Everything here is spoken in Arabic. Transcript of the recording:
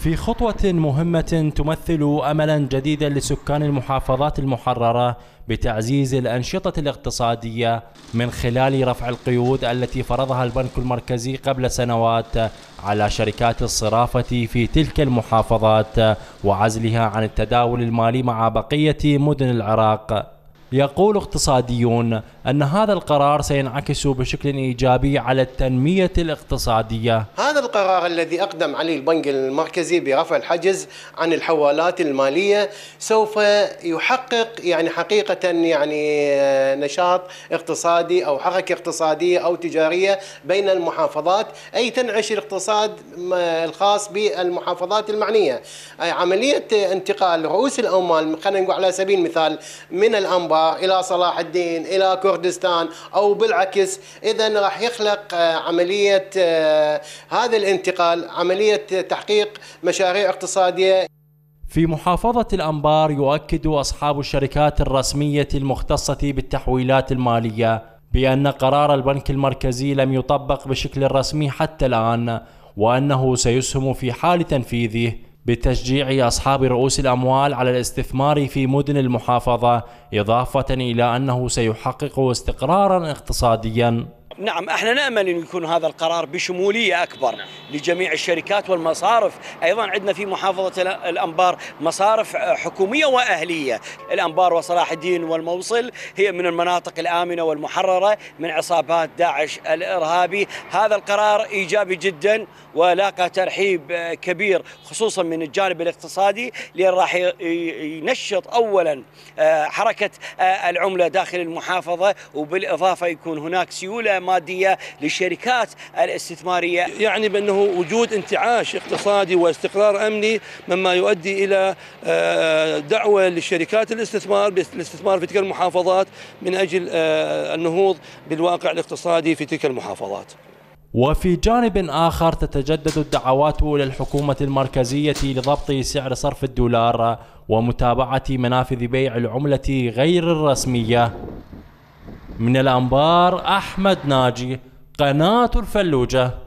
في خطوة مهمة تمثل أملا جديدا لسكان المحافظات المحررة بتعزيز الأنشطة الاقتصادية من خلال رفع القيود التي فرضها البنك المركزي قبل سنوات على شركات الصرافة في تلك المحافظات وعزلها عن التداول المالي مع بقية مدن العراق يقول اقتصاديون أن هذا القرار سينعكس بشكل إيجابي على التنمية الاقتصادية هذا القرار الذي أقدم عليه البنك المركزي برفع الحجز عن الحوالات المالية سوف يحقق يعني حقيقة يعني نشاط اقتصادي أو حركة اقتصادية أو تجارية بين المحافظات أي تنعش الاقتصاد الخاص بالمحافظات المعنية عملية انتقال رؤوس الأموال خلينا نقول على سبيل المثال من الأنبار العراق الى صلاح الدين الى كردستان او بالعكس اذا راح يخلق آه، عمليه آه، هذا الانتقال عمليه تحقيق مشاريع اقتصاديه في محافظة الأنبار يؤكد أصحاب الشركات الرسمية المختصة بالتحويلات المالية بأن قرار البنك المركزي لم يطبق بشكل رسمي حتى الآن وأنه سيسهم في حال تنفيذه بتشجيع أصحاب رؤوس الأموال على الاستثمار في مدن المحافظة إضافة إلى أنه سيحقق استقرارا اقتصاديا نعم احنا نامل ان يكون هذا القرار بشموليه اكبر نعم. لجميع الشركات والمصارف ايضا عندنا في محافظه الانبار مصارف حكوميه واهليه الانبار وصلاح الدين والموصل هي من المناطق الامنه والمحرره من عصابات داعش الارهابي هذا القرار ايجابي جدا ولاقى ترحيب كبير خصوصا من الجانب الاقتصادي لان راح ينشط اولا آه، حركه آه، العمله داخل المحافظه وبالاضافه يكون هناك سيوله المادية للشركات الاستثمارية يعني بأنه وجود انتعاش اقتصادي واستقرار أمني مما يؤدي إلى آه، دعوة للشركات الاستثمار بالاستثمار في تلك المحافظات من أجل آه، النهوض بالواقع الاقتصادي في تلك المحافظات وفي جانب آخر تتجدد الدعوات للحكومة المركزية لضبط سعر صرف الدولار ومتابعة منافذ بيع العملة غير الرسمية من الأنبار أحمد ناجي قناة الفلوجة